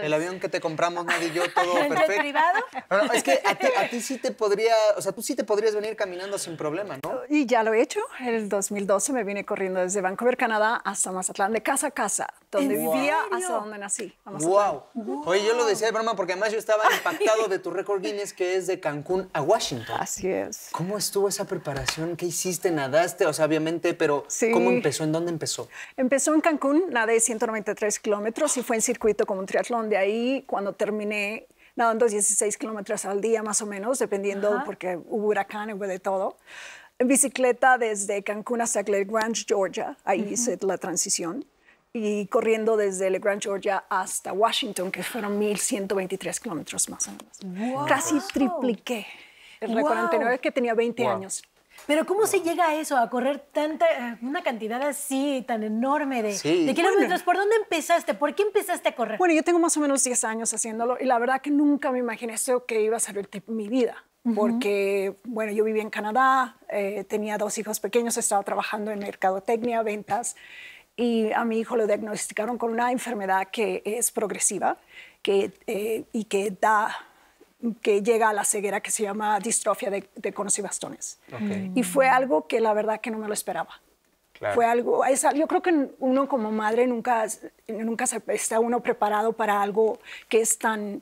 El avión que te compramos, nadie y yo, todo perfecto. ¿El privado? es que a ti, sí te podría, o sea, tú sí te podrías venir caminando sin problema, ¿no? Y ya lo he hecho. En el 2012 me vine corriendo desde Vancouver, Canadá, hasta Mazatlán, de casa a casa, donde vivía hasta donde nací. Wow. Oye, yo lo decía de broma porque además yo estaba impactado de tu récord Guinness que es de Cancún a Washington. Así es. ¿Cómo estuvo esa preparación? ¿Qué hiciste? ¿Nadaste? O sea, obviamente, pero ¿cómo empezó? ¿En dónde empezó? Empezó en Cancún, nadé 193 kilómetros y fue en circuito como un triatlón de ahí cuando terminé nadando 16 kilómetros al día más o menos, dependiendo porque hubo huracán, hubo de todo. En bicicleta desde Cancún hasta Grand Georgia, ahí hice la transición. Y corriendo desde Grand Georgia hasta Washington, que fueron 1.123 kilómetros más o menos. Casi tripliqué el récord anterior que tenía 20 años. Pero ¿cómo se llega a eso, a correr tanta, eh, una cantidad así, tan enorme de, kilómetros? ¿Por dónde empezaste? ¿Por qué empezaste a correr? Bueno, yo tengo más o menos 10 años haciéndolo y la verdad que nunca me imaginé eso que iba a salir mi vida. Porque, bueno, yo vivía en Canadá, eh, tenía dos hijos pequeños, estaba trabajando en mercadotecnia, ventas, y a mi hijo lo diagnosticaron con una enfermedad que es progresiva que, eh, y que da que llega a la ceguera que se llama distrofia de, conos y bastones. Y fue algo que la verdad que no me lo esperaba. Fue algo, yo creo que uno como madre nunca, nunca está uno preparado para algo que es tan,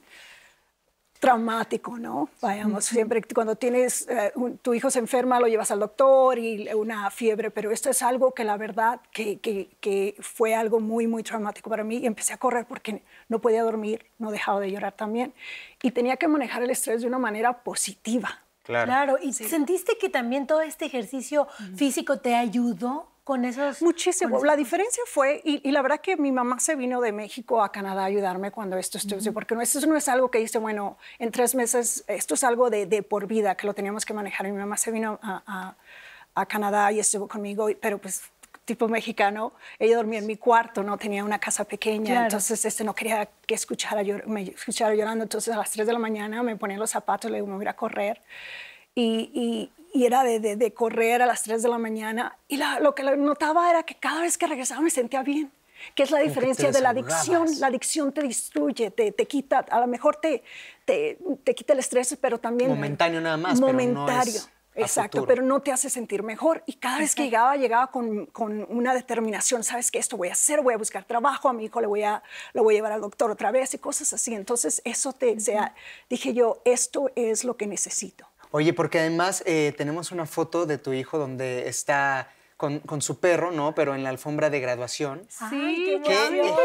traumático, ¿no? Vayamos, siempre cuando tienes, eh, tu hijo se enferma, lo llevas al doctor y una fiebre, pero esto es algo que la verdad que, fue algo muy, muy traumático para mí y empecé a correr porque no podía dormir, no dejaba de llorar también y tenía que manejar el estrés de una manera positiva. Claro. claro. ¿Y sentiste que también todo este ejercicio físico te ayudó con Muchísimo. Pues, la diferencia fue, y, la verdad que mi mamá se vino de México a Canadá a ayudarme cuando esto estuvo, porque no, esto no es algo que dice, bueno, en tres meses, esto es algo de, por vida, que lo teníamos que manejar. mi mamá se vino a, Canadá y estuvo conmigo, pero pues tipo mexicano, ella dormía en mi cuarto, no tenía una casa pequeña, entonces este, no quería que escuchara yo me escuchara llorando, entonces a las tres de la mañana me ponía los zapatos, le digo, me voy a correr. y, y era de, correr a las 3 de la mañana. Y lo que notaba era que cada vez que regresaba me sentía bien, que es la diferencia de la adicción. La adicción te destruye, te, te quita, a lo mejor te, te, quita el estrés, pero también... Momentáneo nada más. momentario, Exacto, pero no te hace sentir mejor. Y cada vez que llegaba, llegaba con, una determinación, sabes que esto voy a hacer, voy a buscar trabajo, a mi hijo le voy a, lo voy a llevar al doctor otra vez y cosas así. Entonces, eso te, dije yo, esto es lo que necesito. Oye, porque además eh, tenemos una foto de tu hijo donde está con, su perro, ¿no? Pero en la alfombra de graduación. Sí, qué, ejemplo,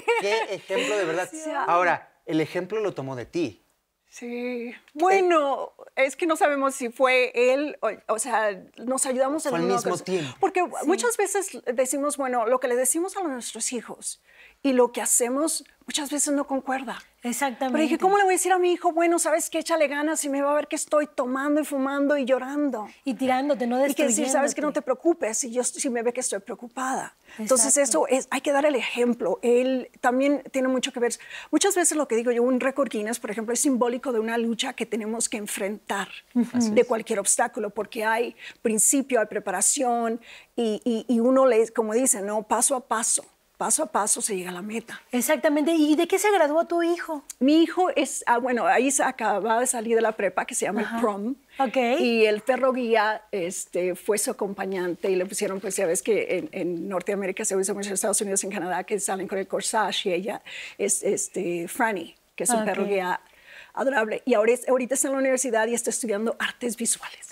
qué ejemplo de verdad. Ahora, el ejemplo lo tomó de ti. Sí. Bueno, es que no sabemos si fue él, o, sea, nos ayudamos en al mismo tiempo. Porque muchas veces decimos, bueno, lo que le decimos a nuestros hijos y lo que hacemos muchas veces no concuerda. Exactamente. Pero dije, ¿cómo le voy a decir a mi hijo, bueno, sabes qué, échale ganas y me va a ver que estoy tomando y fumando y llorando? Y tirándote, no Y que decir, sabes que no te preocupes Y yo, si me ve que estoy preocupada. Entonces eso es, hay que dar el ejemplo. Él también tiene mucho que ver. Muchas veces lo que digo yo, un récord Guinness, por ejemplo, es simbólico de una lucha que tenemos que enfrentar de cualquier obstáculo, porque hay principio, hay preparación y, y uno, le, como dicen, ¿no? paso a paso paso a paso se llega a la meta. Exactamente. ¿Y de qué se graduó tu hijo? Mi hijo es, ah, bueno, ahí se acaba de salir de la prepa que se llama el prom. Okay. Y el perro este, fue su acompañante y le pusieron, pues ya ves que en, Norteamérica se usa mucho en Estados Unidos, en Canadá, que salen con el corsage y ella es este, Franny, que es un perro guía adorable. Y ahora ahorita está en la universidad y está estudiando artes visuales.